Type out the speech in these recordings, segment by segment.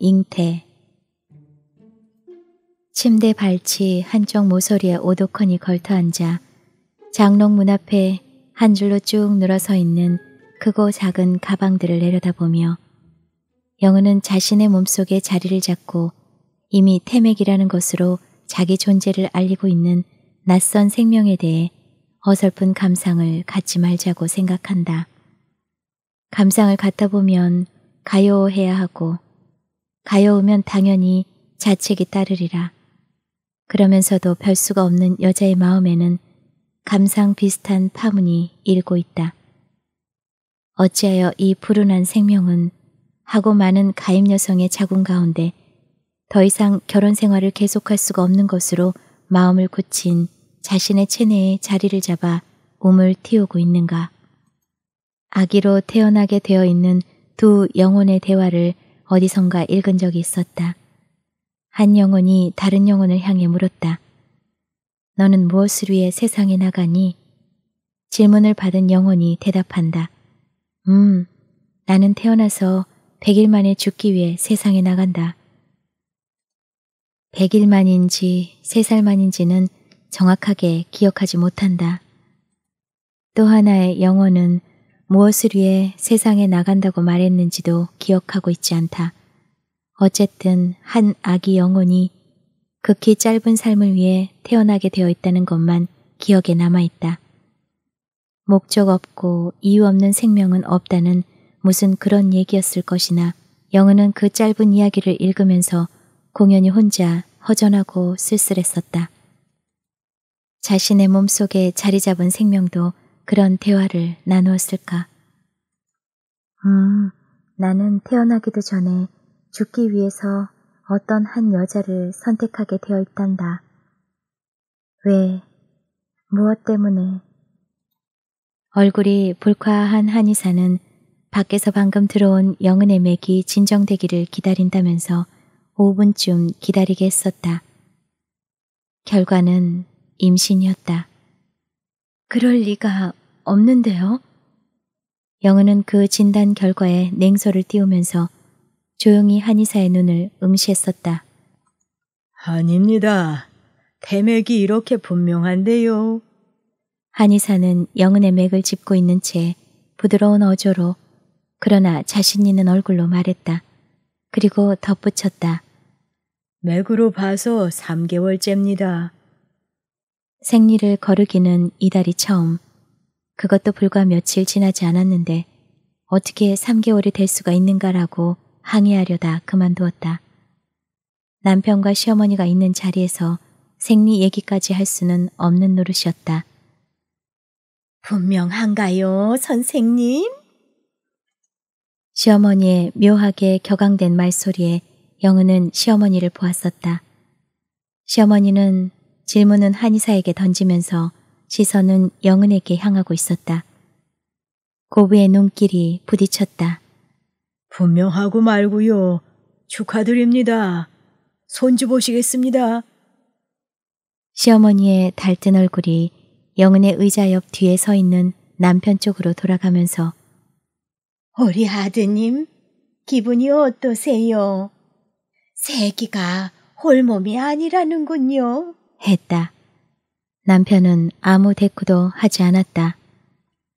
잉태 침대 발치 한쪽 모서리에 오도컨이 걸터앉아 장롱 문 앞에 한 줄로 쭉 늘어서 있는 크고 작은 가방들을 내려다보며 영은은 자신의 몸속에 자리를 잡고 이미 태맥이라는 것으로 자기 존재를 알리고 있는 낯선 생명에 대해 어설픈 감상을 갖지 말자고 생각한다. 감상을 갖다 보면 가요해야 하고 가여우면 당연히 자책이 따르리라. 그러면서도 별 수가 없는 여자의 마음에는 감상 비슷한 파문이 일고 있다. 어찌하여 이 불운한 생명은 하고 많은 가임 여성의 자궁 가운데 더 이상 결혼 생활을 계속할 수가 없는 것으로 마음을 굳힌 자신의 체내에 자리를 잡아 몸을 틔우고 있는가. 아기로 태어나게 되어 있는 두 영혼의 대화를 어디선가 읽은 적이 있었다. 한 영혼이 다른 영혼을 향해 물었다. 너는 무엇을 위해 세상에 나가니? 질문을 받은 영혼이 대답한다. 음, 나는 태어나서 100일 만에 죽기 위해 세상에 나간다. 100일 만인지 세 살 만인지는 정확하게 기억하지 못한다. 또 하나의 영혼은 무엇을 위해 세상에 나간다고 말했는지도 기억하고 있지 않다. 어쨌든 한 아기 영혼이 극히 짧은 삶을 위해 태어나게 되어 있다는 것만 기억에 남아있다. 목적 없고 이유 없는 생명은 없다는 무슨 그런 얘기였을 것이나 영은은 그 짧은 이야기를 읽으면서 공연히 혼자 허전하고 쓸쓸했었다. 자신의 몸속에 자리 잡은 생명도 그런 대화를 나누었을까? 음, 나는 태어나기도 전에 죽기 위해서 어떤 한 여자를 선택하게 되어 있단다. 왜? 무엇 때문에? 얼굴이 불쾌한 한의사는 밖에서 방금 들어온 영은의 맥이 진정되기를 기다린다면서 5분쯤 기다리게 했었다. 결과는 임신이었다. 그럴 리가 없는데요. 영은은 그 진단 결과에 냉소를 띄우면서 조용히 한의사의 눈을 응시했었다. 아닙니다. 대맥이 이렇게 분명한데요. 한의사는 영은의 맥을 짚고 있는 채 부드러운 어조로 그러나 자신 있는 얼굴로 말했다. 그리고 덧붙였다. 맥으로 봐서 3개월째입니다. 생리를 거르기는 이달이 처음. 그것도 불과 며칠 지나지 않았는데 어떻게 3개월이 될 수가 있는가라고 항의하려다 그만두었다. 남편과 시어머니가 있는 자리에서 생리 얘기까지 할 수는 없는 노릇이었다. 분명한가요, 선생님? 시어머니의 묘하게 격앙된 말소리에 영은은 시어머니를 보았었다. 시어머니는 질문은 한의사에게 던지면서 시선은 영은에게 향하고 있었다. 고부의 눈길이 부딪혔다. 분명하고 말고요. 축하드립니다. 손주 보시겠습니다. 시어머니의 달뜬 얼굴이 영은의 의자 옆 뒤에 서 있는 남편 쪽으로 돌아가면서 우리 아드님 기분이 어떠세요? 새끼가 홀몸이 아니라는군요. 했다. 남편은 아무 대꾸도 하지 않았다.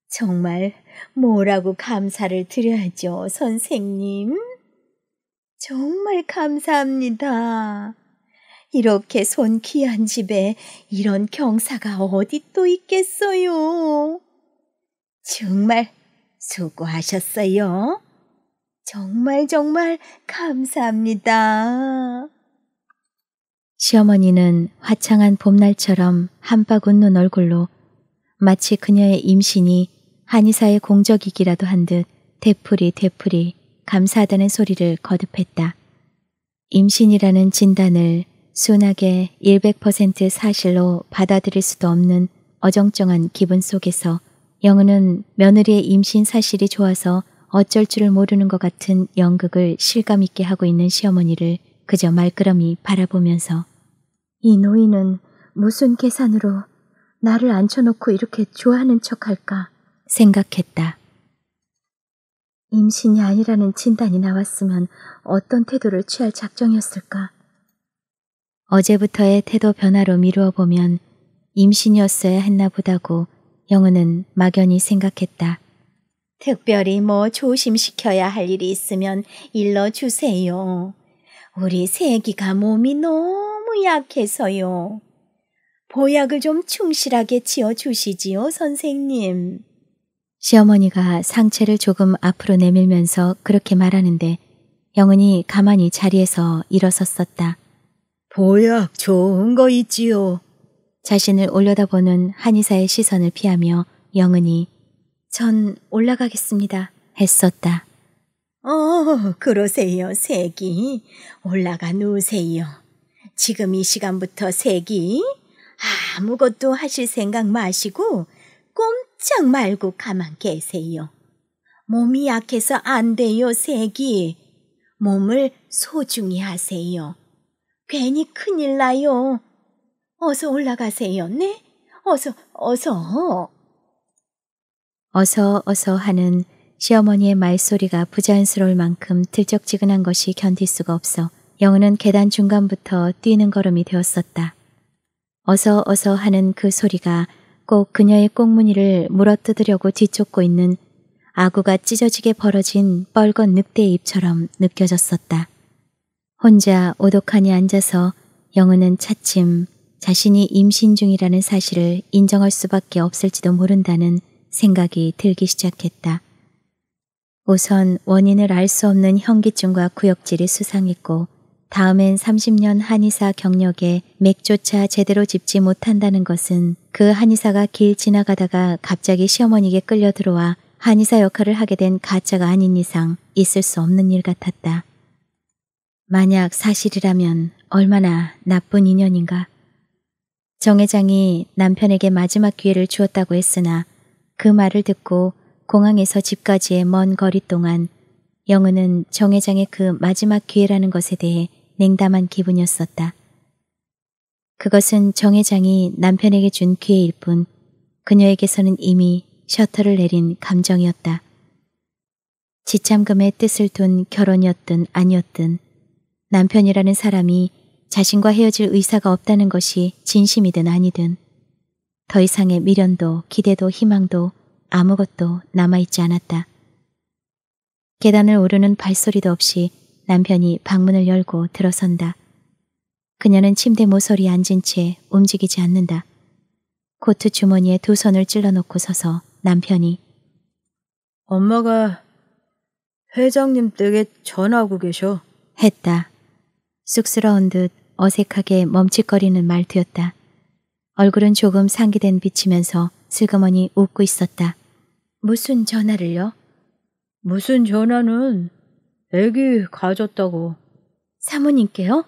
정말 뭐라고 감사를 드려야죠, 선생님? 정말 감사합니다. 이렇게 손 귀한 집에 이런 경사가 어디 또 있겠어요. 정말 수고하셨어요. 정말 정말 감사합니다. 시어머니는 화창한 봄날처럼 한박 웃는 얼굴로 마치 그녀의 임신이 한의사의 공적이기라도 한 듯 대풀이 대풀이 감사하다는 소리를 거듭했다. 임신이라는 진단을 순하게 100% 사실로 받아들일 수도 없는 어정쩡한 기분 속에서 영은은 며느리의 임신 사실이 좋아서 어쩔 줄을 모르는 것 같은 연극을 실감 있게 하고 있는 시어머니를 그저 말끄러미 바라보면서 이 노인은 무슨 계산으로 나를 앉혀놓고 이렇게 좋아하는 척할까 생각했다. 임신이 아니라는 진단이 나왔으면 어떤 태도를 취할 작정이었을까? 어제부터의 태도 변화로 미루어 보면 임신이었어야 했나 보다고 영은은 막연히 생각했다. 특별히 뭐 조심시켜야 할 일이 있으면 일러 주세요. 우리 세기가 몸이 너무 약해서요. 보약을 좀 충실하게 지워 주시지요, 선생님. 시어머니가 상체를 조금 앞으로 내밀면서 그렇게 말하는데 영은이 가만히 자리에서 일어섰었다. 보약 좋은 거 있지요. 자신을 올려다보는 한의사의 시선을 피하며 영은이 전 올라가겠습니다 했었다. 어, 그러세요, 세기. 올라가 누우세요. 지금 이 시간부터 세기. 아무것도 하실 생각 마시고 꼼짝 말고 가만 계세요. 몸이 약해서 안 돼요, 세기. 몸을 소중히 하세요. 괜히 큰일 나요. 어서 올라가세요, 네? 어서, 어서. 어서, 어서 하는 시어머니의 말소리가 부자연스러울 만큼 들쩍지근한 것이 견딜 수가 없어 영은은 계단 중간부터 뛰는 걸음이 되었었다. 어서 어서 하는 그 소리가 꼭 그녀의 꽁무니를 물어뜯으려고 뒤쫓고 있는 아구가 찢어지게 벌어진 뻘건 늑대의 입처럼 느껴졌었다. 혼자 오독하니 앉아서 영은은 차츰 자신이 임신 중이라는 사실을 인정할 수밖에 없을지도 모른다는 생각이 들기 시작했다. 우선 원인을 알 수 없는 현기증과 구역질이 수상했고 다음엔 30년 한의사 경력에 맥조차 제대로 집지 못한다는 것은 그 한의사가 길 지나가다가 갑자기 시어머니에게 끌려 들어와 한의사 역할을 하게 된 가짜가 아닌 이상 있을 수 없는 일 같았다. 만약 사실이라면 얼마나 나쁜 인연인가. 정 회장이 남편에게 마지막 기회를 주었다고 했으나 그 말을 듣고 공항에서 집까지의 먼 거리 동안 영은은 정회장의 그 마지막 기회라는 것에 대해 냉담한 기분이었었다. 그것은 정회장이 남편에게 준 기회일 뿐 그녀에게서는 이미 셔터를 내린 감정이었다. 지참금의 뜻을 둔 결혼이었든 아니었든 남편이라는 사람이 자신과 헤어질 의사가 없다는 것이 진심이든 아니든 더 이상의 미련도 기대도 희망도 아무것도 남아있지 않았다. 계단을 오르는 발소리도 없이 남편이 방문을 열고 들어선다. 그녀는 침대 모서리에 앉은 채 움직이지 않는다. 코트 주머니에 두 손을 찔러놓고 서서 남편이 엄마가 회장님 댁에 전화하고 계셔. 했다. 쑥스러운 듯 어색하게 멈칫거리는 말투였다. 얼굴은 조금 상기된 빛이면서 슬그머니 웃고 있었다. 무슨 전화를요? 무슨 전화는 애기 가졌다고. 사모님께요?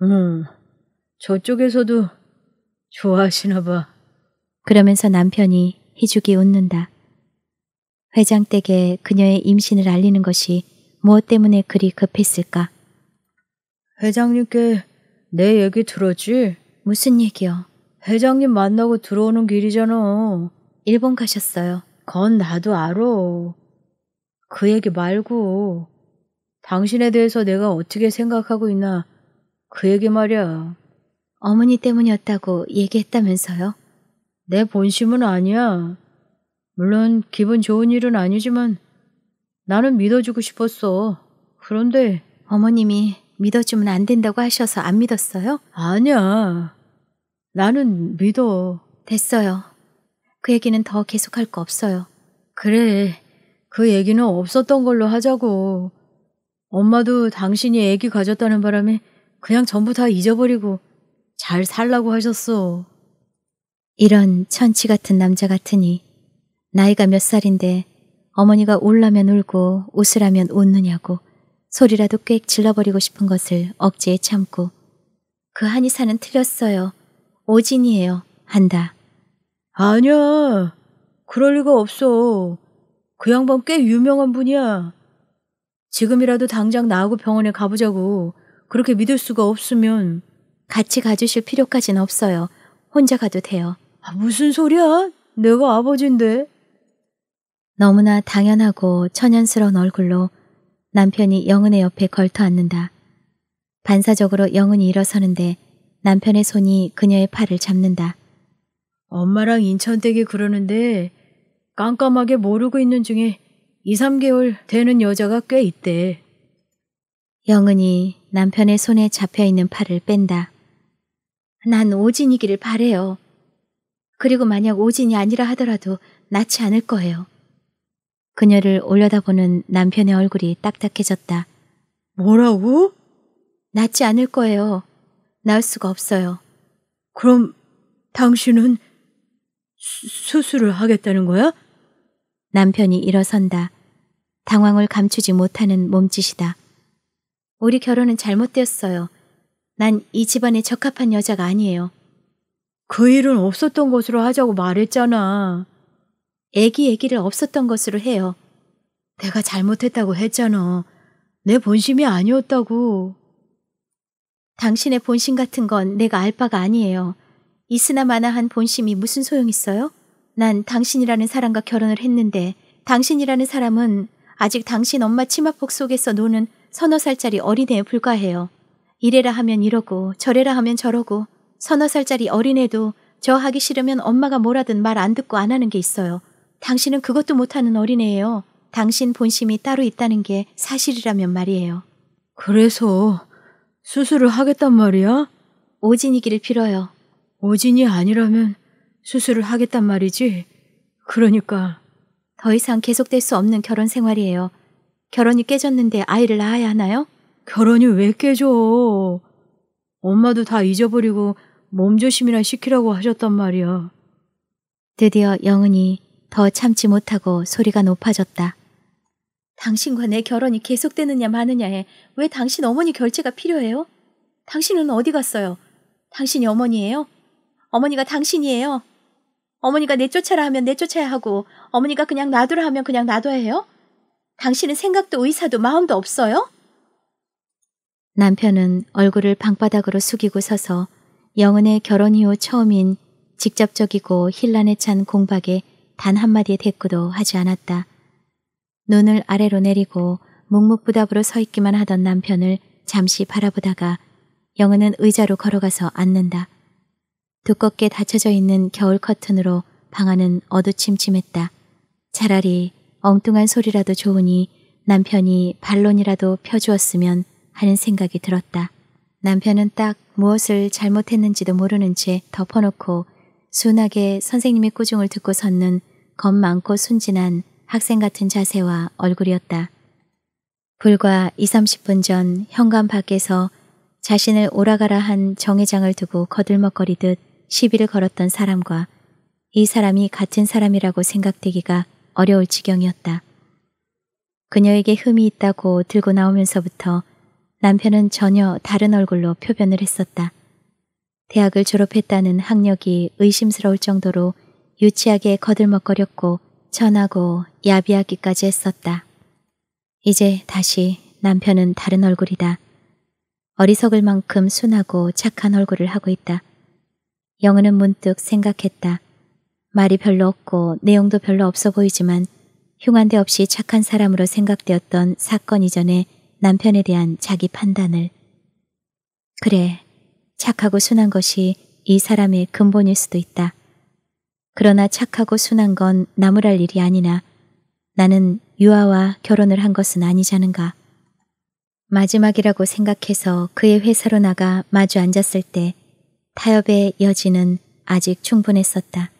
응. 저쪽에서도 좋아하시나 봐. 그러면서 남편이 희죽이 웃는다. 회장 댁에 그녀의 임신을 알리는 것이 무엇 때문에 그리 급했을까? 회장님께 내 얘기 들었지? 무슨 얘기요? 회장님 만나고 들어오는 길이잖아. 일본 가셨어요. 건 나도 알아. 그 얘기 말고 당신에 대해서 내가 어떻게 생각하고 있나 그 얘기 말이야. 어머니 때문이었다고 얘기했다면서요? 내 본심은 아니야. 물론 기분 좋은 일은 아니지만 나는 믿어주고 싶었어. 그런데 어머님이 믿어주면 안 된다고 하셔서 안 믿었어요? 아니야. 나는 믿어. 됐어요. 그 얘기는 더 계속할 거 없어요. 그래. 그 얘기는 없었던 걸로 하자고. 엄마도 당신이 애기 가졌다는 바람에 그냥 전부 다 잊어버리고 잘 살라고 하셨어. 이런 천치 같은 남자 같으니 나이가 몇 살인데 어머니가 울라면 울고 웃으라면 웃느냐고 소리라도 꽥 질러버리고 싶은 것을 억지에 참고 그 한의사는 틀렸어요. 오진이에요. 한다. 아니야. 그럴 리가 없어. 그 양반 꽤 유명한 분이야. 지금이라도 당장 나하고 병원에 가보자고. 그렇게 믿을 수가 없으면. 같이 가주실 필요까진 없어요. 혼자 가도 돼요. 아, 무슨 소리야? 내가 아버지인데 너무나 당연하고 천연스러운 얼굴로 남편이 영은의 옆에 걸터앉는다. 반사적으로 영은이 일어서는데 남편의 손이 그녀의 팔을 잡는다. 엄마랑 인천댁이 그러는데 깜깜하게 모르고 있는 중에 2, 3개월 되는 여자가 꽤 있대. 영은이 남편의 손에 잡혀있는 팔을 뺀다. 난 오진이기를 바래요. 그리고 만약 오진이 아니라 하더라도 낫지 않을 거예요. 그녀를 올려다보는 남편의 얼굴이 딱딱해졌다. 뭐라고? 낫지 않을 거예요. 나을 수가 없어요. 그럼 당신은 수술을 하겠다는 거야? 남편이 일어선다. 당황을 감추지 못하는 몸짓이다. 우리 결혼은 잘못되었어요. 난 이 집안에 적합한 여자가 아니에요. 그 일은 없었던 것으로 하자고 말했잖아. 애기 얘기를 없었던 것으로 해요. 내가 잘못했다고 했잖아. 내 본심이 아니었다고. 당신의 본심 같은 건 내가 알 바가 아니에요. 있으나 마나한 본심이 무슨 소용 있어요? 난 당신이라는 사람과 결혼을 했는데 당신이라는 사람은 아직 당신 엄마 치마폭 속에서 노는 서너 살짜리 어린애에 불과해요. 이래라 하면 이러고 저래라 하면 저러고 서너 살짜리 어린애도 저 하기 싫으면 엄마가 뭐라든 말 안 듣고 안 하는 게 있어요. 당신은 그것도 못하는 어린애예요. 당신 본심이 따로 있다는 게 사실이라면 말이에요. 그래서 수술을 하겠단 말이야? 오진이기를 빌어요. 오진이 아니라면 수술을 하겠단 말이지. 그러니까 더 이상 계속될 수 없는 결혼 생활이에요. 결혼이 깨졌는데 아이를 낳아야 하나요? 결혼이 왜 깨져? 엄마도 다 잊어버리고 몸조심이나 시키라고 하셨단 말이야. 드디어 영은이 더 참지 못하고 소리가 높아졌다. 당신과 내 결혼이 계속되느냐 마느냐에 왜 당신 어머니 결제가 필요해요? 당신은 어디 갔어요? 당신이 어머니예요? 어머니가 당신이에요. 어머니가 내쫓아라 하면 내쫓아야 하고 어머니가 그냥 놔두라 하면 그냥 놔둬야 해요? 당신은 생각도 의사도 마음도 없어요? 남편은 얼굴을 방바닥으로 숙이고 서서 영은의 결혼 이후 처음인 직접적이고 힐난에 찬 공박에 단 한마디의 대꾸도 하지 않았다. 눈을 아래로 내리고 묵묵부답으로 서 있기만 하던 남편을 잠시 바라보다가 영은은 의자로 걸어가서 앉는다. 두껍게 닫혀져 있는 겨울 커튼으로 방 안은 어두침침했다. 차라리 엉뚱한 소리라도 좋으니 남편이 반론이라도 펴주었으면 하는 생각이 들었다. 남편은 딱 무엇을 잘못했는지도 모르는 채 덮어놓고 순하게 선생님의 꾸중을 듣고 섰는 겁 많고 순진한 학생 같은 자세와 얼굴이었다. 불과 2, 30분 전 현관 밖에서 자신을 오라가라 한 정회장을 두고 거들먹거리듯 시비를 걸었던 사람과 이 사람이 같은 사람이라고 생각되기가 어려울 지경이었다. 그녀에게 흠이 있다고 들고 나오면서부터 남편은 전혀 다른 얼굴로 표변을 했었다. 대학을 졸업했다는 학력이 의심스러울 정도로 유치하게 거들먹거렸고 천하고 야비하기까지 했었다. 이제 다시 남편은 다른 얼굴이다. 어리석을 만큼 순하고 착한 얼굴을 하고 있다. 영은은 문득 생각했다. 말이 별로 없고 내용도 별로 없어 보이지만 흉한데 없이 착한 사람으로 생각되었던 사건 이전에 남편에 대한 자기 판단을 그래, 착하고 순한 것이 이 사람의 근본일 수도 있다. 그러나 착하고 순한 건 나무랄 일이 아니나 나는 유아와 결혼을 한 것은 아니자는가 마지막이라고 생각해서 그의 회사로 나가 마주 앉았을 때 타협의 여지는 아직 충분했었다.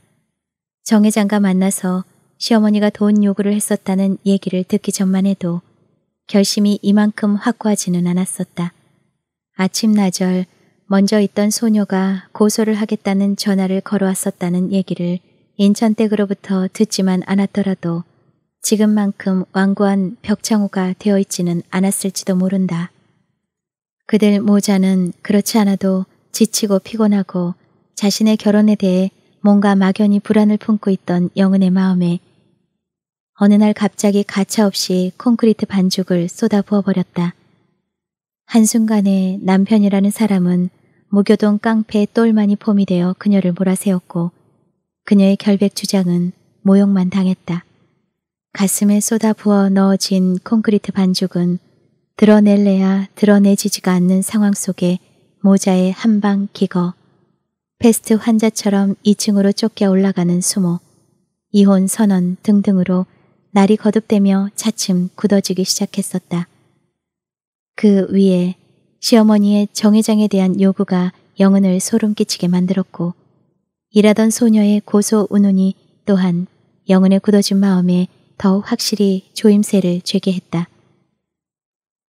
정 회장과 만나서 시어머니가 돈 요구를 했었다는 얘기를 듣기 전만 해도 결심이 이만큼 확고하지는 않았었다. 아침나절 먼저 있던 소녀가 고소를 하겠다는 전화를 걸어왔었다는 얘기를 인천댁으로부터 듣지만 않았더라도 지금만큼 완고한 벽창호가 되어 있지는 않았을지도 모른다. 그들 모자는 그렇지 않아도 지치고 피곤하고 자신의 결혼에 대해 뭔가 막연히 불안을 품고 있던 영은의 마음에 어느 날 갑자기 가차없이 콘크리트 반죽을 쏟아 부어버렸다. 한순간에 남편이라는 사람은 무교동 깡패 똘만이 폼이 되어 그녀를 몰아세웠고 그녀의 결백 주장은 모욕만 당했다. 가슴에 쏟아 부어 넣어진 콘크리트 반죽은 드러낼래야 드러내지지가 않는 상황 속에 모자에 한방 기거, 패스트 환자처럼 2층으로 쫓겨 올라가는 수모, 이혼 선언 등등으로 날이 거듭되며 차츰 굳어지기 시작했었다. 그 위에 시어머니의 정회장에 대한 요구가 영은을 소름 끼치게 만들었고 일하던 소녀의 고소 운운이 또한 영은의 굳어진 마음에 더욱 확실히 조임새를 죄게 했다.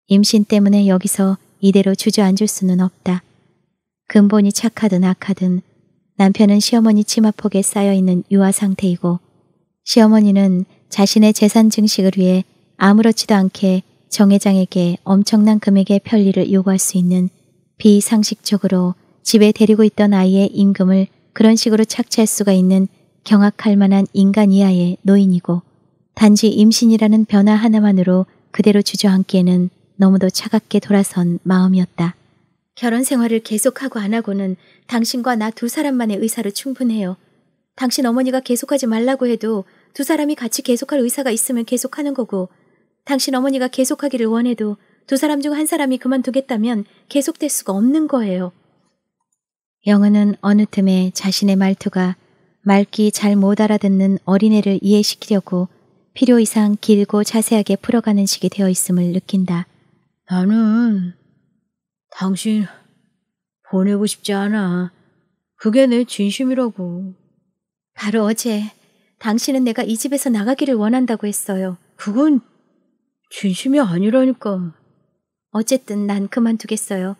임신 때문에 여기서 이대로 주저앉을 수는 없다. 근본이 착하든 악하든 남편은 시어머니 치마폭에 쌓여있는 유아 상태이고 시어머니는 자신의 재산 증식을 위해 아무렇지도 않게 정 회장에게 엄청난 금액의 편리를 요구할 수 있는 비상식적으로 집에 데리고 있던 아이의 임금을 그런 식으로 착취할 수가 있는 경악할 만한 인간 이하의 노인이고 단지 임신이라는 변화 하나만으로 그대로 주저앉기에는 너무도 차갑게 돌아선 마음이었다. 결혼 생활을 계속하고 안 하고는 당신과 나 두 사람만의 의사로 충분해요. 당신 어머니가 계속하지 말라고 해도 두 사람이 같이 계속할 의사가 있으면 계속하는 거고 당신 어머니가 계속하기를 원해도 두 사람 중 한 사람이 그만두겠다면 계속될 수가 없는 거예요. 영은은 어느 틈에 자신의 말투가 맑기 잘 못 알아듣는 어린애를 이해시키려고 필요 이상 길고 자세하게 풀어가는 식이 되어 있음을 느낀다. 나는 당신 보내고 싶지 않아. 그게 내 진심이라고. 바로 어제 당신은 내가 이 집에서 나가기를 원한다고 했어요. 그건 진심이 아니라니까. 어쨌든 난 그만두겠어요.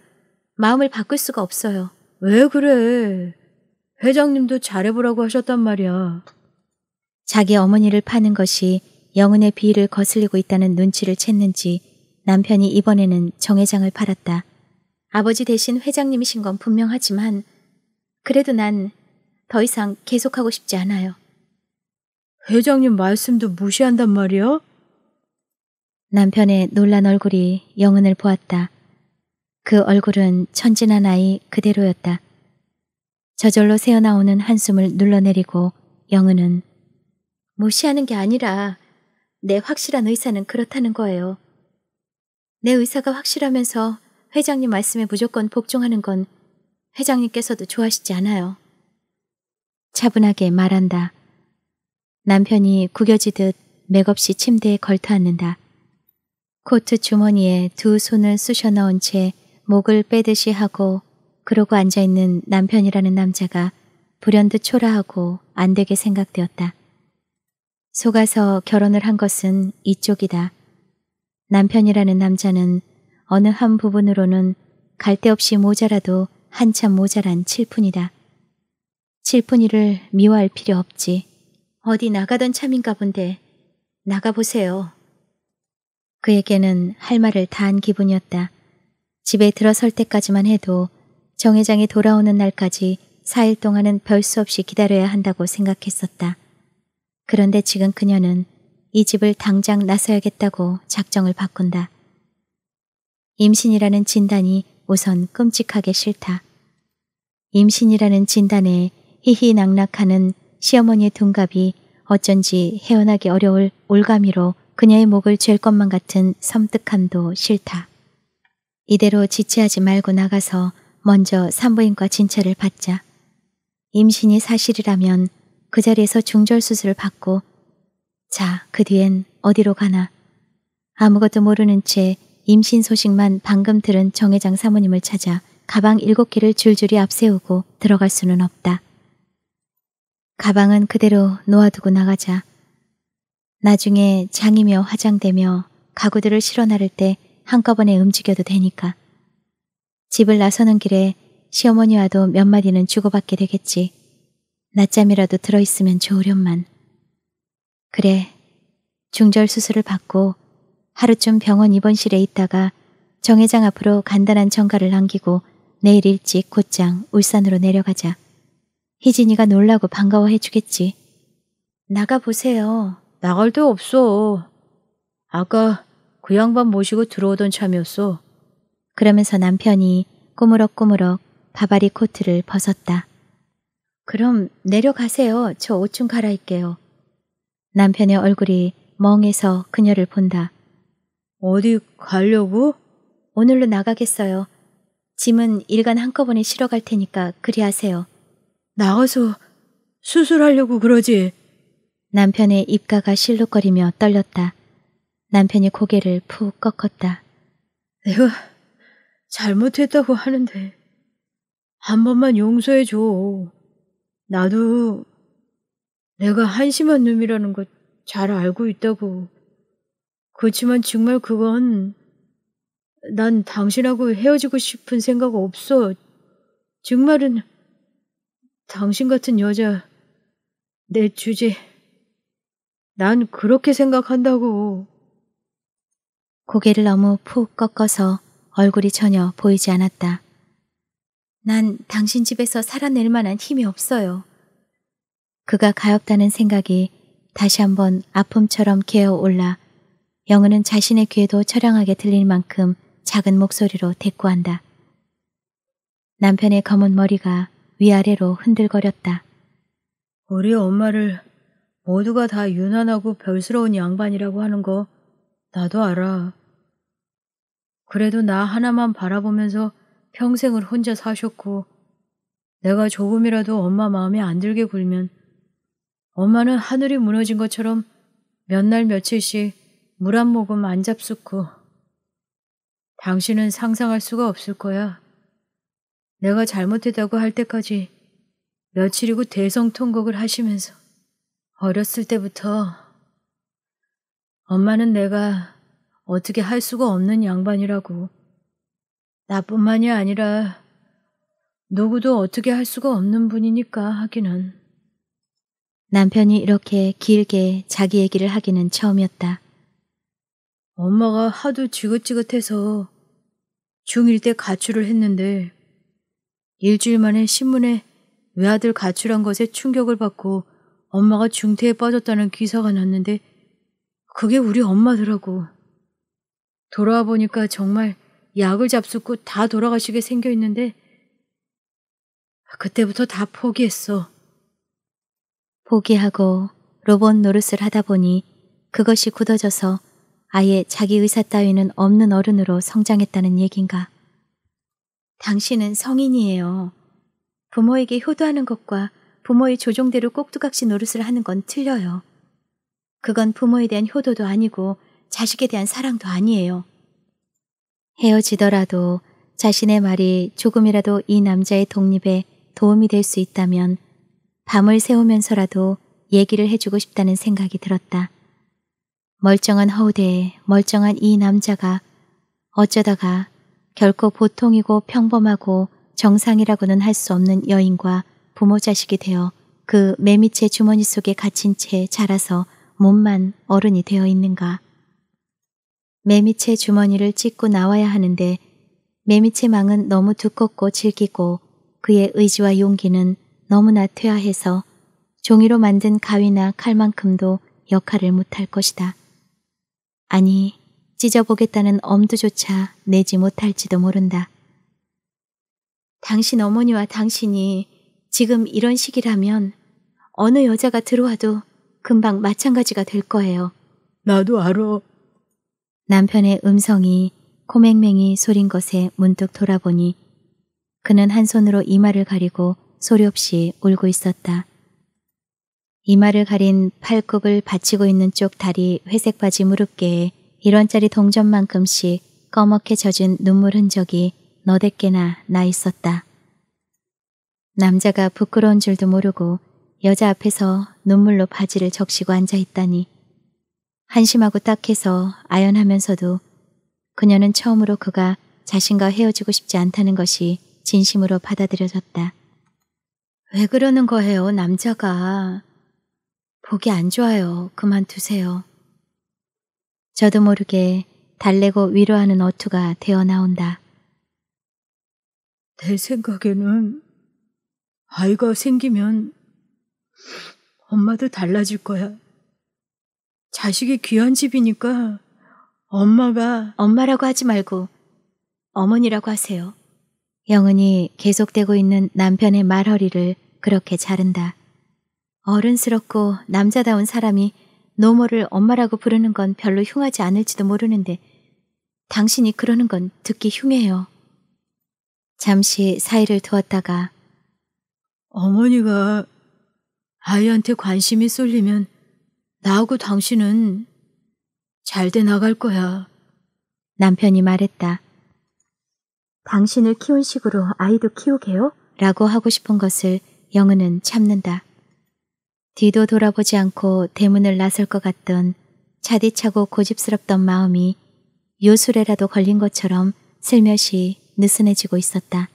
마음을 바꿀 수가 없어요. 왜 그래? 회장님도 잘해보라고 하셨단 말이야. 자기 어머니를 파는 것이 영은의 비위를 거슬리고 있다는 눈치를 챘는지 남편이 이번에는 정회장을 팔았다. 아버지 대신 회장님이신 건 분명하지만 그래도 난 더 이상 계속하고 싶지 않아요. 회장님 말씀도 무시한단 말이야? 남편의 놀란 얼굴이 영은을 보았다. 그 얼굴은 천진한 아이 그대로였다. 저절로 새어나오는 한숨을 눌러내리고 영은은 무시하는 게 아니라 내 확실한 의사는 그렇다는 거예요. 내 의사가 확실하면서 회장님 말씀에 무조건 복종하는 건 회장님께서도 좋아하시지 않아요. 차분하게 말한다. 남편이 구겨지듯 맥없이 침대에 걸터앉는다. 코트 주머니에 두 손을 쑤셔 넣은 채 목을 빼듯이 하고 그러고 앉아있는 남편이라는 남자가 불현듯 초라하고 안 되게 생각되었다. 속아서 결혼을 한 것은 이쪽이다. 남편이라는 남자는 어느 한 부분으로는 갈데 없이 모자라도 한참 모자란 칠푼이다. 칠푼이를 미워할 필요 없지. 어디 나가던 참인가 본데 나가보세요. 그에게는 할 말을 다한 기분이었다. 집에 들어설 때까지만 해도 정 회장이 돌아오는 날까지 4일 동안은 별 수 없이 기다려야 한다고 생각했었다. 그런데 지금 그녀는 이 집을 당장 나서야겠다고 작정을 바꾼다. 임신이라는 진단이 우선 끔찍하게 싫다. 임신이라는 진단에 희희낙낙하는 시어머니의 둔갑이 어쩐지 헤어나기 어려울 올가미로 그녀의 목을 쥘 것만 같은 섬뜩함도 싫다. 이대로 지체하지 말고 나가서 먼저 산부인과 진찰을 받자. 임신이 사실이라면 그 자리에서 중절수술을 받고 자, 그 뒤엔 어디로 가나. 아무것도 모르는 채 임신 소식만 방금 들은 정회장 사모님을 찾아 가방 일곱 개를 줄줄이 앞세우고 들어갈 수는 없다. 가방은 그대로 놓아두고 나가자. 나중에 장이며 화장되며 가구들을 실어 나를 때 한꺼번에 움직여도 되니까. 집을 나서는 길에 시어머니와도 몇 마디는 주고받게 되겠지. 낮잠이라도 들어있으면 좋으련만. 그래, 중절 수술을 받고 하루쯤 병원 입원실에 있다가 정회장 앞으로 간단한 정가를 남기고 내일 일찍 곧장 울산으로 내려가자. 희진이가 놀라고 반가워해 주겠지. 나가보세요. 나갈 데 없어. 아까 그 양반 모시고 들어오던 참이었어. 그러면서 남편이 꼬물럭꼬물럭 바바리 코트를 벗었다. 그럼 내려가세요. 저 옷 좀 갈아입게요. 남편의 얼굴이 멍해서 그녀를 본다. 어디 가려고? 오늘로 나가겠어요. 짐은 일간 한꺼번에 실어 갈 테니까 그리 하세요. 나가서 수술하려고 그러지. 남편의 입가가 실룩거리며 떨렸다. 남편이 고개를 푹 꺾었다. 내가 잘못했다고 하는데 한 번만 용서해 줘. 나도 내가 한심한 놈이라는 거 잘 알고 있다고. 그렇지만 정말 그건 난 당신하고 헤어지고 싶은 생각 없어. 정말은 당신 같은 여자 내 주제 난 그렇게 생각한다고. 고개를 너무 푹 꺾어서 얼굴이 전혀 보이지 않았다. 난 당신 집에서 살아낼 만한 힘이 없어요. 그가 가엾다는 생각이 다시 한번 아픔처럼 개어올라 영은은 자신의 귀에도 처량하게 들릴 만큼 작은 목소리로 대꾸한다. 남편의 검은 머리가 위아래로 흔들거렸다. 우리 엄마를 모두가 다 유난하고 별스러운 양반이라고 하는 거 나도 알아. 그래도 나 하나만 바라보면서 평생을 혼자 사셨고 내가 조금이라도 엄마 마음에 안 들게 굴면 엄마는 하늘이 무너진 것처럼 몇 날 며칠씩 물한 모금 안잡숫고 당신은 상상할 수가 없을 거야. 내가 잘못했다고 할 때까지 며칠이고 대성통곡을 하시면서 어렸을 때부터 엄마는 내가 어떻게 할 수가 없는 양반이라고 나뿐만이 아니라 누구도 어떻게 할 수가 없는 분이니까 하기는 남편이 이렇게 길게 자기 얘기를 하기는 처음이었다. 엄마가 하도 지긋지긋해서 중1 때 가출을 했는데 일주일 만에 신문에 외아들 가출한 것에 충격을 받고 엄마가 중태에 빠졌다는 기사가 났는데 그게 우리 엄마더라고. 돌아와 보니까 정말 약을 잡수고 다 돌아가시게 생겨 있는데 그때부터 다 포기했어. 포기하고 로봇 노릇을 하다 보니 그것이 굳어져서 아예 자기 의사 따위는 없는 어른으로 성장했다는 얘긴가. 당신은 성인이에요. 부모에게 효도하는 것과 부모의 조종대로 꼭두각시 노릇을 하는 건 틀려요. 그건 부모에 대한 효도도 아니고 자식에 대한 사랑도 아니에요. 헤어지더라도 자신의 말이 조금이라도 이 남자의 독립에 도움이 될 수 있다면 밤을 새우면서라도 얘기를 해주고 싶다는 생각이 들었다. 멀쩡한 허우대에 멀쩡한 이 남자가 어쩌다가 결코 보통이고 평범하고 정상이라고는 할 수 없는 여인과 부모 자식이 되어 그 매미채 주머니 속에 갇힌 채 자라서 몸만 어른이 되어 있는가. 매미채 주머니를 찢고 나와야 하는데 매미채 망은 너무 두껍고 질기고 그의 의지와 용기는 너무나 퇴화해서 종이로 만든 가위나 칼만큼도 역할을 못할 것이다. 아니, 찢어보겠다는 엄두조차 내지 못할지도 모른다. 당신 어머니와 당신이 지금 이런 식이라면 어느 여자가 들어와도 금방 마찬가지가 될 거예요. 나도 알아. 남편의 음성이 코맹맹이 소린 것에 문득 돌아보니 그는 한 손으로 이마를 가리고 소리 없이 울고 있었다. 이마를 가린 팔굽을 받치고 있는 쪽 다리 회색 바지 무릎께에 1원짜리 동전만큼씩 꺼멓게 젖은 눈물 흔적이 너댓개나 나 있었다. 남자가 부끄러운 줄도 모르고 여자 앞에서 눈물로 바지를 적시고 앉아 있다니 한심하고 딱해서 아연하면서도 그녀는 처음으로 그가 자신과 헤어지고 싶지 않다는 것이 진심으로 받아들여졌다. 왜 그러는 거예요, 남자가. 보기 안 좋아요. 그만두세요. 저도 모르게 달래고 위로하는 어투가 되어 나온다. 내 생각에는 아이가 생기면 엄마도 달라질 거야. 자식이 귀한 집이니까 엄마가 엄마라고 하지 말고 어머니라고 하세요. 영은이 계속되고 있는 남편의 말허리를 그렇게 자른다. 어른스럽고 남자다운 사람이 노모를 엄마라고 부르는 건 별로 흉하지 않을지도 모르는데 당신이 그러는 건 듣기 흉해요. 잠시 사이를 두었다가 어머니가 아이한테 관심이 쏠리면 나하고 당신은 잘 돼 나갈 거야. 남편이 말했다. 당신을 키운 식으로 아이도 키우게요? 라고 하고 싶은 것을 영은은 참는다. 뒤도 돌아보지 않고 대문을 나설 것 같던 차디차고 고집스럽던 마음이 요술에라도 걸린 것처럼 슬며시 느슨해지고 있었다.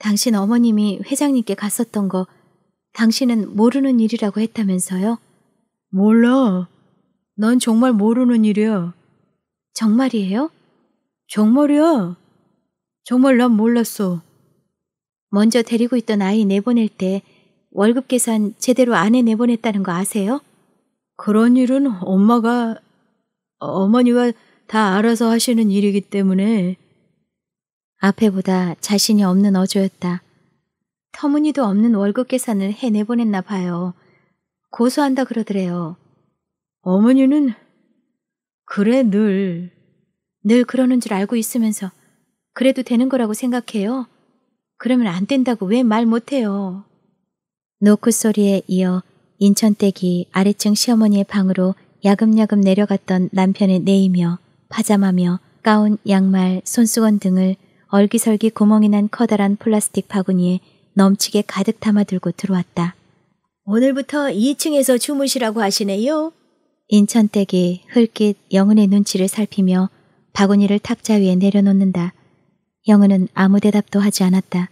당신 어머님이 회장님께 갔었던 거 당신은 모르는 일이라고 했다면서요? 몰라. 난 정말 모르는 일이야. 정말이에요? 정말이야. 정말 난 몰랐어. 먼저 데리고 있던 아이 내보낼 때 월급 계산 제대로 안 해 내보냈다는 거 아세요? 그런 일은 엄마가, 어머니가 다 알아서 하시는 일이기 때문에. 앞에보다 자신이 없는 어조였다. 터무니도 없는 월급 계산을 해 내보냈나 봐요. 고소한다 그러더래요. 어머니는 그래 늘. 늘 그러는 줄 알고 있으면서 그래도 되는 거라고 생각해요? 그러면 안 된다고 왜 말 못해요? 노크 소리에 이어 인천댁이 아래층 시어머니의 방으로 야금야금 내려갔던 남편의 내이며 파자마며 가운, 양말, 손수건 등을 얼기설기 구멍이 난 커다란 플라스틱 바구니에 넘치게 가득 담아들고 들어왔다. 오늘부터 2층에서 주무시라고 하시네요. 인천댁이 흘낏 영은의 눈치를 살피며 바구니를 탁자 위에 내려놓는다. 영은은 아무 대답도 하지 않았다.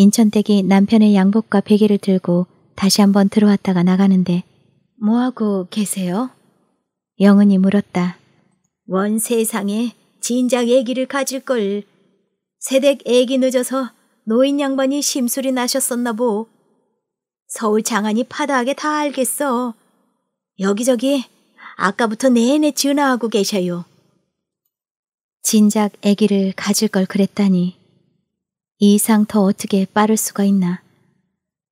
인천댁이 남편의 양복과 베개를 들고 다시 한번 들어왔다가 나가는데 뭐하고 계세요? 영은이 물었다. 원 세상에 진작 애기를 가질 걸. 새댁 애기 늦어서 노인 양반이 심술이 나셨었나 보. 서울 장안이 파다하게 다 알겠어. 여기저기 아까부터 내내 전화하고 계셔요. 진작 애기를 가질 걸 그랬다니 이 이상 더 어떻게 빠를 수가 있나.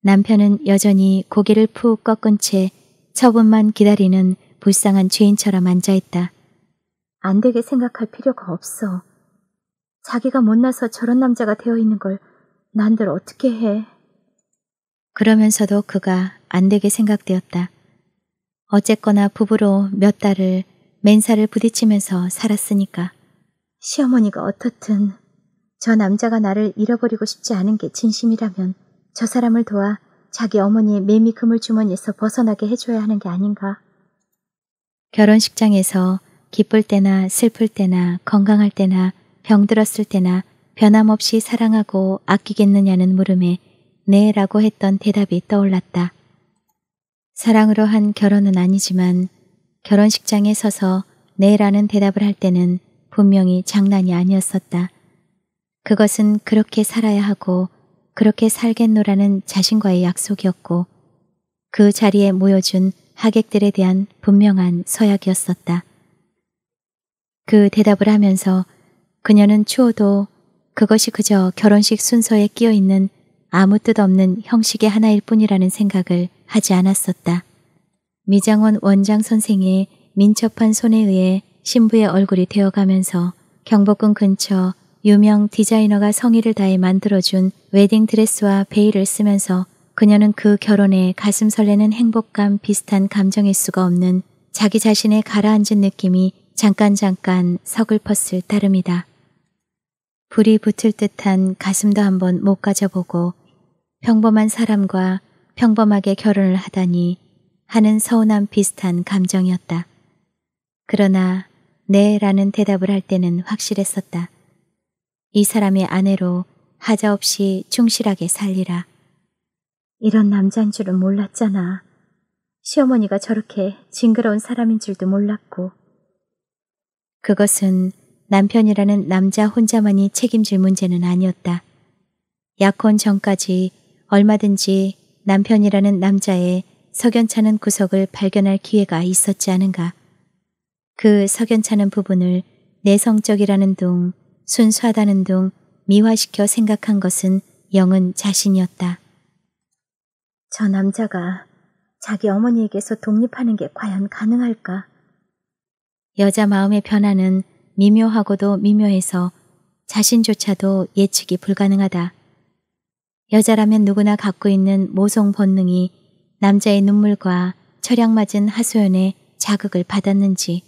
남편은 여전히 고개를 푹 꺾은 채 처분만 기다리는 불쌍한 죄인처럼 앉아있다. 안 되게 생각할 필요가 없어. 자기가 못나서 저런 남자가 되어 있는 걸 난들 어떻게 해. 그러면서도 그가 안 되게 생각되었다. 어쨌거나 부부로 몇 달을 맨살을 부딪히면서 살았으니까. 시어머니가 어떻든 저 남자가 나를 잃어버리고 싶지 않은 게 진심이라면 저 사람을 도와 자기 어머니의 매미 금을 주머니에서 벗어나게 해줘야 하는 게 아닌가. 결혼식장에서 기쁠 때나 슬플 때나 건강할 때나 병들었을 때나 변함없이 사랑하고 아끼겠느냐는 물음에 네 라고 했던 대답이 떠올랐다. 사랑으로 한 결혼은 아니지만 결혼식장에 서서 네 라는 대답을 할 때는 분명히 장난이 아니었었다. 그것은 그렇게 살아야 하고 그렇게 살겠노라는 자신과의 약속이었고 그 자리에 모여준 하객들에 대한 분명한 서약이었었다. 그 대답을 하면서 그녀는 추호도 그것이 그저 결혼식 순서에 끼어 있는 아무 뜻 없는 형식의 하나일 뿐이라는 생각을 하지 않았었다. 미장원 원장 선생의 민첩한 손에 의해 신부의 얼굴이 되어가면서 경복궁 근처 유명 디자이너가 성의를 다해 만들어준 웨딩 드레스와 베일을 쓰면서 그녀는 그 결혼에 가슴 설레는 행복감 비슷한 감정일 수가 없는 자기 자신의 가라앉은 느낌이 잠깐 잠깐 서글펐을 따름이다. 불이 붙을 듯한 가슴도 한번 못 가져보고 평범한 사람과 평범하게 결혼을 하다니 하는 서운함 비슷한 감정이었다. 그러나 네라는 대답을 할 때는 확실했었다. 이 사람의 아내로 하자없이 충실하게 살리라. 이런 남자인 줄은 몰랐잖아. 시어머니가 저렇게 징그러운 사람인 줄도 몰랐고. 그것은 남편이라는 남자 혼자만이 책임질 문제는 아니었다. 약혼 전까지 얼마든지 남편이라는 남자의 석연찮은 구석을 발견할 기회가 있었지 않은가. 그 석연찮은 부분을 내성적이라는 둥 순수하다는 둥 미화시켜 생각한 것은 영은 자신이었다. 저 남자가 자기 어머니에게서 독립하는 게 과연 가능할까? 여자 마음의 변화는 미묘하고도 미묘해서 자신조차도 예측이 불가능하다. 여자라면 누구나 갖고 있는 모성 본능이 남자의 눈물과 철양 맞은 하소연에 자극을 받았는지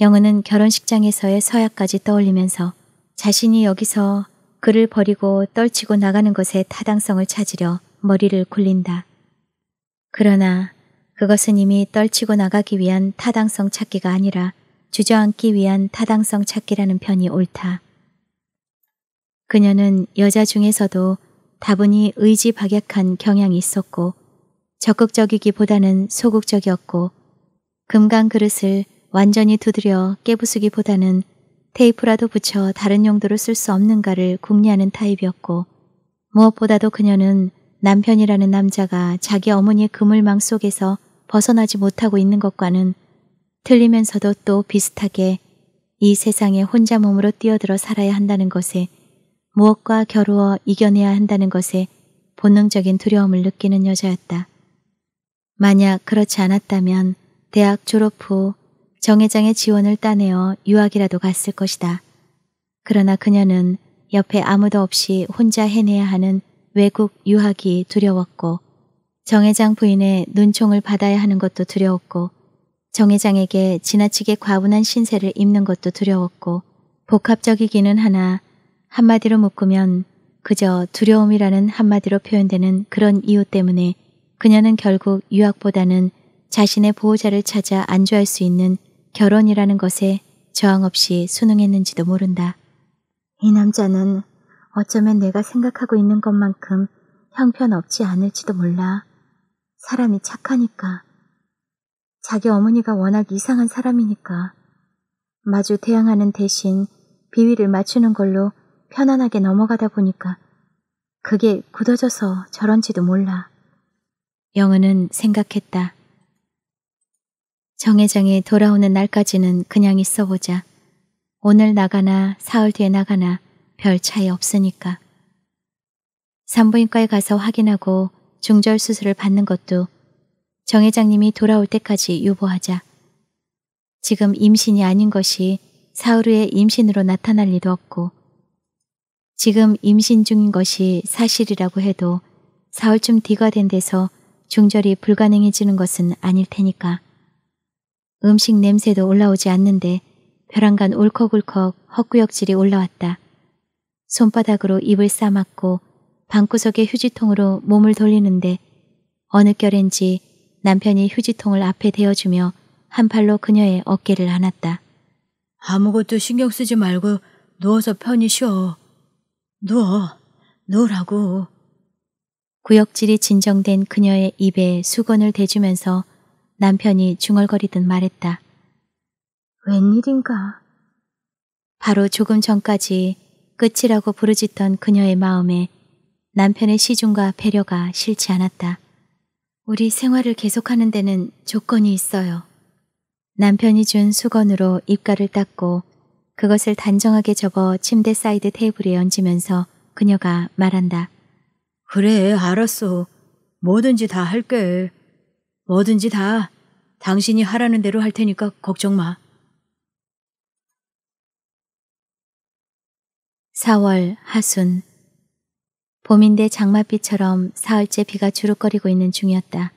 영은은 결혼식장에서의 서약까지 떠올리면서 자신이 여기서 그를 버리고 떨치고 나가는 것에 타당성을 찾으려 머리를 굴린다. 그러나 그것은 이미 떨치고 나가기 위한 타당성 찾기가 아니라 주저앉기 위한 타당성 찾기라는 편이 옳다. 그녀는 여자 중에서도 다분히 의지박약한 경향이 있었고 적극적이기보다는 소극적이었고 금강 그릇을 완전히 두드려 깨부수기보다는 테이프라도 붙여 다른 용도로 쓸 수 없는가를 궁리하는 타입이었고 무엇보다도 그녀는 남편이라는 남자가 자기 어머니의 그물망 속에서 벗어나지 못하고 있는 것과는 틀리면서도 또 비슷하게 이 세상에 혼자 몸으로 뛰어들어 살아야 한다는 것에 무엇과 겨루어 이겨내야 한다는 것에 본능적인 두려움을 느끼는 여자였다. 만약 그렇지 않았다면 대학 졸업 후정 회장의 지원을 따내어 유학이라도 갔을 것이다. 그러나 그녀는 옆에 아무도 없이 혼자 해내야 하는 외국 유학이 두려웠고 정 회장 부인의 눈총을 받아야 하는 것도 두려웠고 정 회장에게 지나치게 과분한 신세를 입는 것도 두려웠고 복합적이기는 하나 한마디로 묶으면 그저 두려움이라는 한마디로 표현되는 그런 이유 때문에 그녀는 결국 유학보다는 자신의 보호자를 찾아 안주할 수 있는 결혼이라는 것에 저항 없이 순응했는지도 모른다. 이 남자는 어쩌면 내가 생각하고 있는 것만큼 형편없지 않을지도 몰라. 사람이 착하니까. 자기 어머니가 워낙 이상한 사람이니까. 마주 대항하는 대신 비위를 맞추는 걸로 편안하게 넘어가다 보니까 그게 굳어져서 저런지도 몰라. 영은은 생각했다. 정회장이 돌아오는 날까지는 그냥 있어보자. 오늘 나가나 사흘 뒤에 나가나 별 차이 없으니까. 산부인과에 가서 확인하고 중절 수술을 받는 것도 정 회장님이 돌아올 때까지 유보하자. 지금 임신이 아닌 것이 사흘 후에 임신으로 나타날 리도 없고 지금 임신 중인 것이 사실이라고 해도 사흘쯤 뒤가 된 데서 중절이 불가능해지는 것은 아닐 테니까. 음식 냄새도 올라오지 않는데 벼랑간 울컥울컥 헛구역질이 올라왔다. 손바닥으로 입을 싸맞고 방구석의 휴지통으로 몸을 돌리는데 어느 결엔지 남편이 휴지통을 앞에 대어주며 한 팔로 그녀의 어깨를 안았다. 아무것도 신경 쓰지 말고 누워서 편히 쉬어. 누워. 누우라고. 구역질이 진정된 그녀의 입에 수건을 대주면서 남편이 중얼거리듯 말했다. 웬일인가? 바로 조금 전까지 끝이라고 부르짖던 그녀의 마음에 남편의 시중과 배려가 싫지 않았다. 우리 생활을 계속하는 데는 조건이 있어요. 남편이 준 수건으로 입가를 닦고 그것을 단정하게 접어 침대 사이드 테이블에 얹으면서 그녀가 말한다. 그래, 알았어. 뭐든지 다 할게. 뭐든지 다 당신이 하라는 대로 할 테니까 걱정 마. 4월 하순 봄인데 장맛비처럼 사흘째 비가 주룩거리고 있는 중이었다.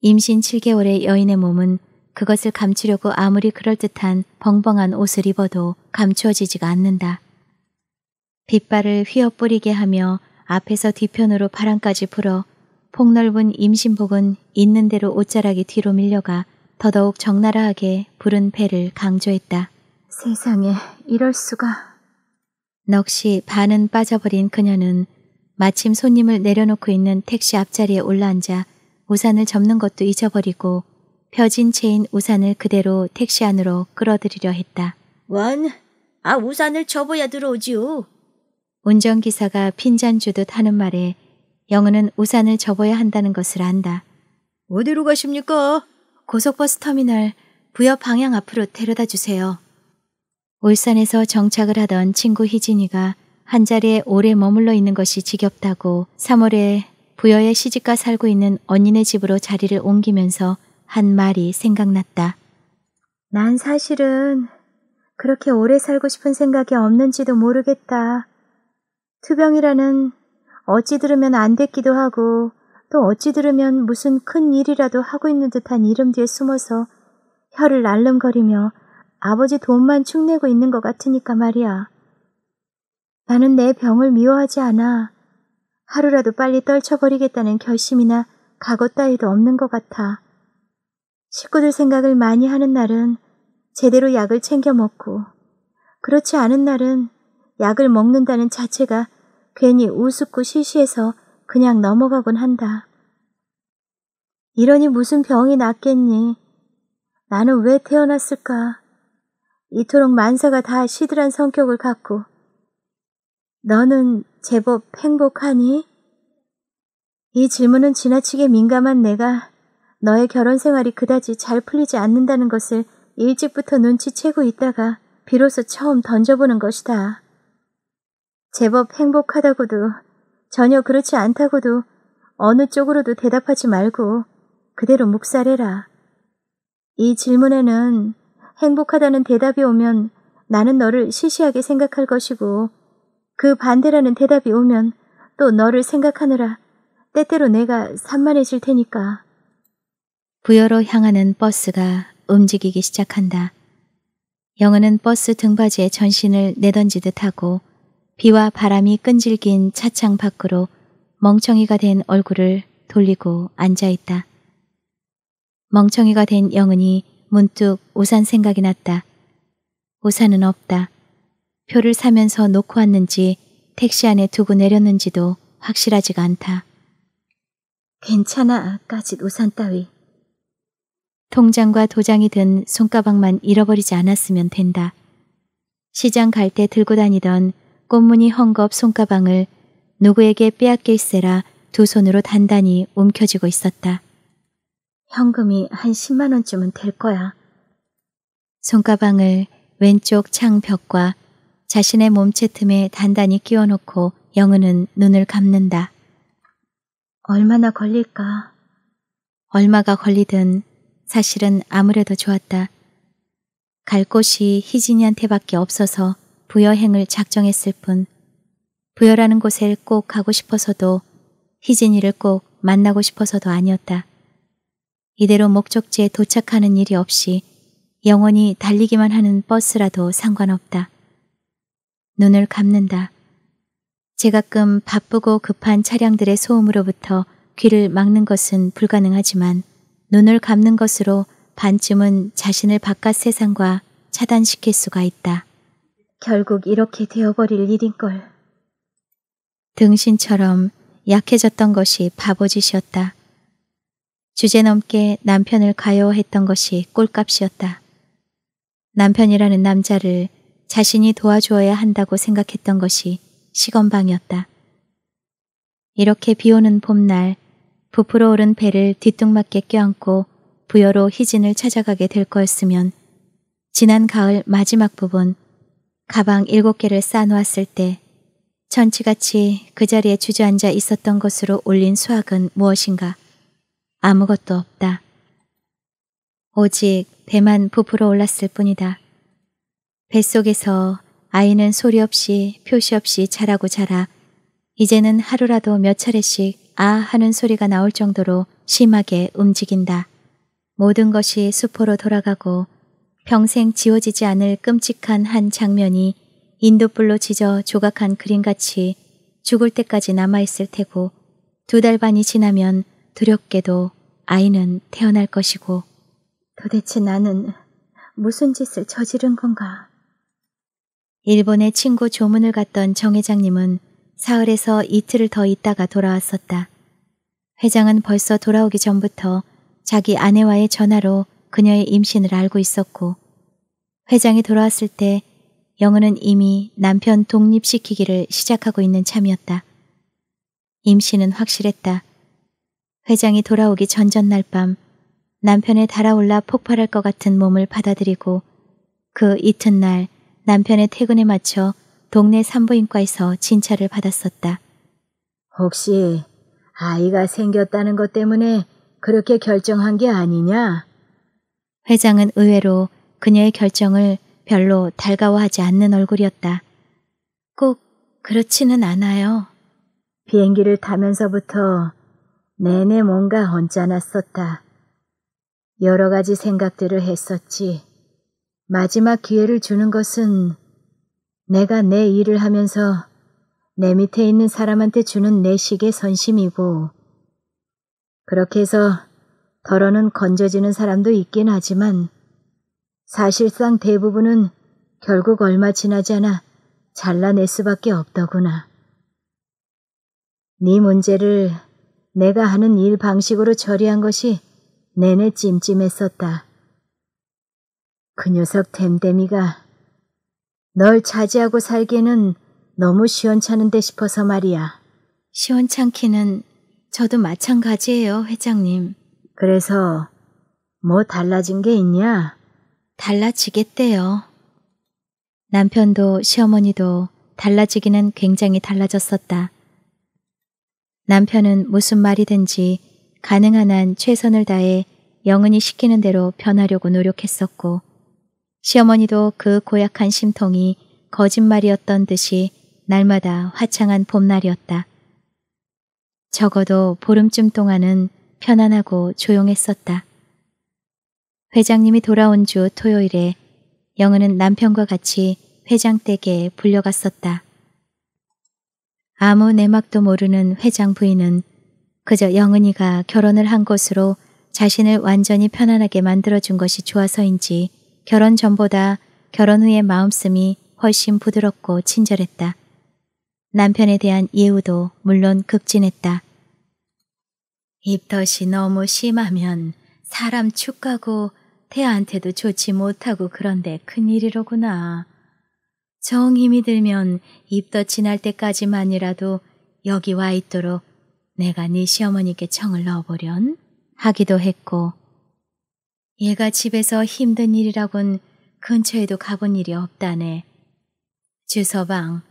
임신 7개월의 여인의 몸은 그것을 감추려고 아무리 그럴듯한 벙벙한 옷을 입어도 감추어지지가 않는다. 빗발을 휘어뿌리게 하며 앞에서 뒤편으로 바람까지 불어 폭넓은 임신복은 있는 대로 옷자락이 뒤로 밀려가 더더욱 적나라하게 부른 배를 강조했다. 세상에 이럴 수가. 넋이 반은 빠져버린 그녀는 마침 손님을 내려놓고 있는 택시 앞자리에 올라앉아 우산을 접는 것도 잊어버리고 펴진 채인 우산을 그대로 택시 안으로 끌어들이려 했다. 원, 아 우산을 접어야 들어오지요. 운전기사가 핀잔 주듯 하는 말에 영은은 우산을 접어야 한다는 것을 안다. 어디로 가십니까? 고속버스 터미널 부여 방향 앞으로 데려다 주세요. 울산에서 정착을 하던 친구 희진이가 한자리에 오래 머물러 있는 것이 지겹다고 3월에 부여의 시집가 살고 있는 언니네 집으로 자리를 옮기면서 한 말이 생각났다. 난 사실은 그렇게 오래 살고 싶은 생각이 없는지도 모르겠다. 투병이라는 어찌 들으면 안 됐기도 하고 또 어찌 들으면 무슨 큰 일이라도 하고 있는 듯한 이름 뒤에 숨어서 혀를 날름거리며 아버지 돈만 축내고 있는 것 같으니까 말이야. 나는 내 병을 미워하지 않아. 하루라도 빨리 떨쳐버리겠다는 결심이나 각오 따위도 없는 것 같아. 식구들 생각을 많이 하는 날은 제대로 약을 챙겨 먹고, 그렇지 않은 날은 약을 먹는다는 자체가 괜히 우습고 시시해서 그냥 넘어가곤 한다. 이러니 무슨 병이 낫겠니 나는 왜 태어났을까? 이토록 만사가 다 시들한 성격을 갖고 너는 제법 행복하니? 이 질문은 지나치게 민감한 내가 너의 결혼 생활이 그다지 잘 풀리지 않는다는 것을 일찍부터 눈치채고 있다가 비로소 처음 던져보는 것이다. 제법 행복하다고도 전혀 그렇지 않다고도 어느 쪽으로도 대답하지 말고 그대로 묵살해라. 이 질문에는 행복하다는 대답이 오면 나는 너를 시시하게 생각할 것이고 그 반대라는 대답이 오면 또 너를 생각하느라 때때로 내가 산만해질 테니까. 부여로 향하는 버스가 움직이기 시작한다. 영어는 버스 등받이에 전신을 내던지듯 하고 비와 바람이 끈질긴 차창 밖으로 멍청이가 된 얼굴을 돌리고 앉아있다. 멍청이가 된 영은이 문득 우산 생각이 났다. 우산은 없다. 표를 사면서 놓고 왔는지 택시 안에 두고 내렸는지도 확실하지가 않다. 괜찮아, 까짓 우산 따위. 통장과 도장이 든 손가방만 잃어버리지 않았으면 된다. 시장 갈 때 들고 다니던 꽃무늬 헝겊 손가방을 누구에게 빼앗길세라 두 손으로 단단히 움켜쥐고 있었다. 현금이 한 10만 원쯤은 될 거야. 손가방을 왼쪽 창 벽과 자신의 몸체 틈에 단단히 끼워놓고 영은은 눈을 감는다. 얼마나 걸릴까? 얼마가 걸리든 사실은 아무래도 좋았다. 갈 곳이 희진이한테밖에 없어서 부여행을 작정했을 뿐 부여라는 곳에 꼭 가고 싶어서도 희진이를 꼭 만나고 싶어서도 아니었다. 이대로 목적지에 도착하는 일이 없이 영원히 달리기만 하는 버스라도 상관없다. 눈을 감는다. 제가끔 바쁘고 급한 차량들의 소음으로부터 귀를 막는 것은 불가능하지만 눈을 감는 것으로 반쯤은 자신을 바깥 세상과 차단시킬 수가 있다. 결국 이렇게 되어버릴 일인걸. 등신처럼 약해졌던 것이 바보짓이었다. 주제넘게 남편을 가여워했던 것이 꼴값이었다. 남편이라는 남자를 자신이 도와주어야 한다고 생각했던 것이 시건방이었다. 이렇게 비오는 봄날 부풀어 오른 배를 뒤뚱맞게 껴안고 부여로 희진을 찾아가게 될 거였으면 지난 가을 마지막 부분 가방 일곱 개를 쌓아놓았을 때천치같이그 자리에 주저앉아 있었던 것으로 올린 수학은 무엇인가? 아무것도 없다. 오직 배만 부풀어 올랐을 뿐이다. 뱃속에서 아이는 소리 없이 표시 없이 자라고 자라 이제는 하루라도 몇 차례씩 아 하는 소리가 나올 정도로 심하게 움직인다. 모든 것이 수포로 돌아가고 평생 지워지지 않을 끔찍한 한 장면이 인도불로 지져 조각한 그림같이 죽을 때까지 남아있을 테고 두 달 반이 지나면 두렵게도 아이는 태어날 것이고 도대체 나는 무슨 짓을 저지른 건가? 일본의 친구 조문을 갔던 정 회장님은 사흘에서 이틀을 더 있다가 돌아왔었다. 회장은 벌써 돌아오기 전부터 자기 아내와의 전화로 그녀의 임신을 알고 있었고 회장이 돌아왔을 때 영은은 이미 남편 독립시키기를 시작하고 있는 참이었다. 임신은 확실했다. 회장이 돌아오기 전전날 밤 남편의 달아올라 폭발할 것 같은 몸을 받아들이고 그 이튿날 남편의 퇴근에 맞춰 동네 산부인과에서 진찰을 받았었다. 혹시 아이가 생겼다는 것 때문에 그렇게 결정한 게 아니냐? 회장은 의외로 그녀의 결정을 별로 달가워하지 않는 얼굴이었다. 꼭 그렇지는 않아요. 비행기를 타면서부터 내내 뭔가 언짢았었다. 여러 가지 생각들을 했었지. 마지막 기회를 주는 것은 내가 내 일을 하면서 내 밑에 있는 사람한테 주는 내식의 선심이고, 그렇게 해서 덜어는 건져지는 사람도 있긴 하지만 사실상 대부분은 결국 얼마 지나지 않아 잘라낼 수밖에 없더구나. 네 문제를 내가 하는 일 방식으로 처리한 것이 내내 찜찜했었다. 그 녀석 댐댐이가 널 차지하고 살기에는 너무 시원찮은데 싶어서 말이야. 시원찮기는 저도 마찬가지예요, 회장님. 그래서 뭐 달라진 게 있냐? 달라지겠대요. 남편도 시어머니도 달라지기는 굉장히 달라졌었다. 남편은 무슨 말이든지 가능한 한 최선을 다해 영은이 시키는 대로 변하려고 노력했었고, 시어머니도 그 고약한 심통이 거짓말이었던 듯이 날마다 화창한 봄날이었다. 적어도 보름쯤 동안은 편안하고 조용했었다. 회장님이 돌아온 주 토요일에 영은은 남편과 같이 회장 댁에 불려갔었다. 아무 내막도 모르는 회장 부인은 그저 영은이가 결혼을 한 것으로 자신을 완전히 편안하게 만들어준 것이 좋아서인지 결혼 전보다 결혼 후의 마음씀이 훨씬 부드럽고 친절했다. 남편에 대한 예우도 물론 급진했다 입덧이 너무 심하면 사람 축가고 태한테도 좋지 못하고 그런데 큰일이로구나. 정 힘이 들면 입덧 지날 때까지만이라도 여기 와 있도록 내가 네 시어머니께 청을 넣어보련 하기도 했고 얘가 집에서 힘든 일이라곤 근처에도 가본 일이 없다네. 주서방,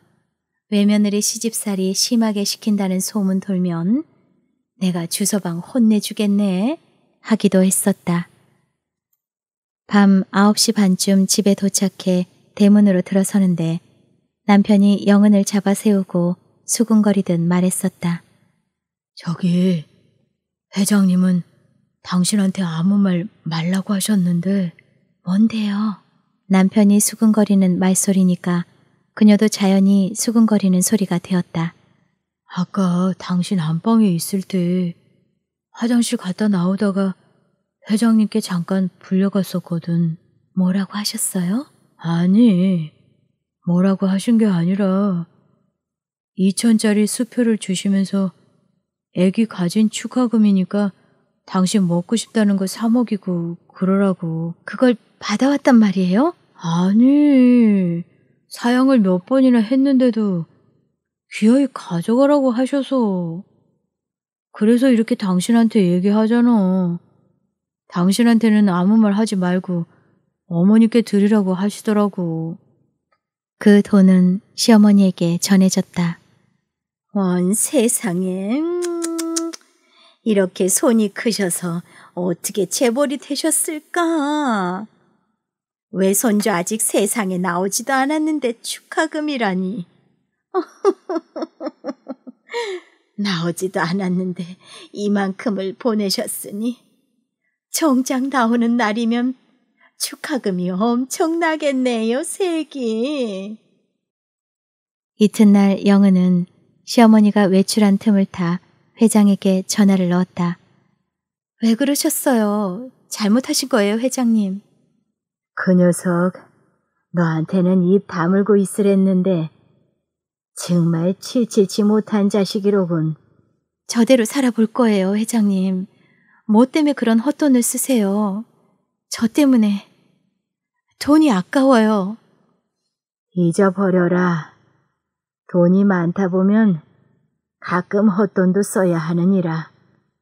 외며느리 시집살이 심하게 시킨다는 소문 돌면 내가 주소방 혼내주겠네 하기도 했었다. 밤 9시 반쯤 집에 도착해 대문으로 들어서는데 남편이 영은을 잡아 세우고 수근거리듯 말했었다. 저기 회장님은 당신한테 아무 말 말라고 하셨는데 뭔데요? 남편이 수근거리는 말소리니까 그녀도 자연히 수근거리는 소리가 되었다. 아까 당신 안방에 있을 때 화장실 갔다 나오다가 회장님께 잠깐 불려갔었거든. 뭐라고 하셨어요? 아니, 뭐라고 하신 게 아니라 2천짜리 수표를 주시면서 애기 가진 축하금이니까 당신 먹고 싶다는 거 사 먹이고 그러라고. 그걸 받아왔단 말이에요? 아니, 사양을 몇 번이나 했는데도 귀어이 가져가라고 하셔서. 그래서 이렇게 당신한테 얘기하잖아. 당신한테는 아무 말 하지 말고 어머니께 드리라고 하시더라고. 그 돈은 시어머니에게 전해졌다. 원 세상에. 이렇게 손이 크셔서 어떻게 재벌이 되셨을까? 외손주 아직 세상에 나오지도 않았는데 축하금이라니. 나오지도 않았는데 이만큼을 보내셨으니 정장 나오는 날이면 축하금이 엄청나겠네요, 세기. 이튿날 영은은 시어머니가 외출한 틈을 타 회장에게 전화를 넣었다. 왜 그러셨어요? 잘못하신 거예요, 회장님. 그 녀석, 너한테는 입 다물고 있으랬는데 정말 칠칠치 못한 자식이로군. 저대로 살아볼 거예요, 회장님. 뭐 때문에 그런 헛돈을 쓰세요? 저 때문에. 돈이 아까워요. 잊어버려라. 돈이 많다 보면 가끔 헛돈도 써야 하느니라.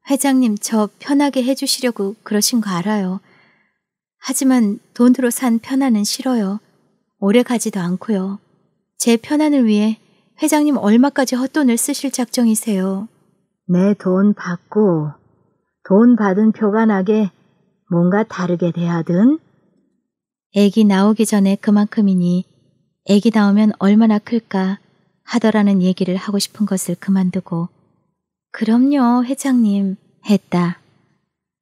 회장님, 저 편하게 해주시려고 그러신 거 알아요. 하지만 돈으로 산 편안은 싫어요. 오래 가지도 않고요. 제 편안을 위해 회장님 얼마까지 헛돈을 쓰실 작정이세요? 내돈 네, 받고 돈 받은 표가 나게 뭔가 다르게 대하든? 애기 나오기 전에 그만큼이니 애기 나오면 얼마나 클까 하더라는 얘기를 하고 싶은 것을 그만두고 그럼요 회장님 했다.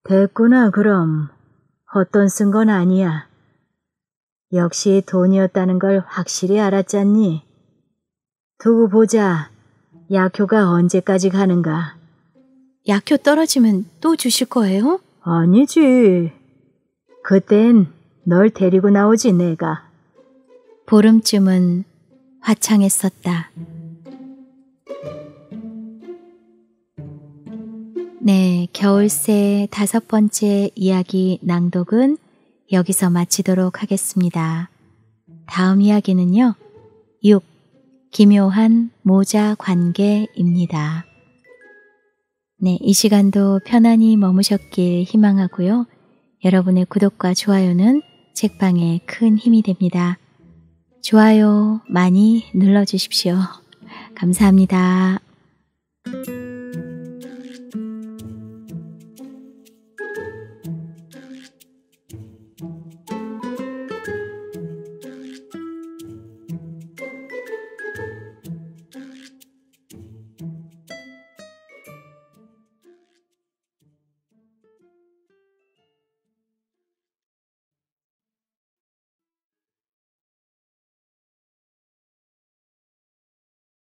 됐구나 그럼 헛돈 쓴 건 아니야. 역시 돈이었다는 걸 확실히 알았잖니. 두고 보자. 약효가 언제까지 가는가. 약효 떨어지면 또 주실 거예요? 아니지. 그땐 널 데리고 나오지 내가. 보름쯤은 화창했었다. 네, 겨울새 다섯 번째 이야기 낭독은 여기서 마치도록 하겠습니다. 다음 이야기는요. 6. 기묘한 모자 관계입니다. 네, 이 시간도 편안히 머무셨길 희망하고요. 여러분의 구독과 좋아요는 책방에 큰 힘이 됩니다. 좋아요 많이 눌러주십시오. 감사합니다.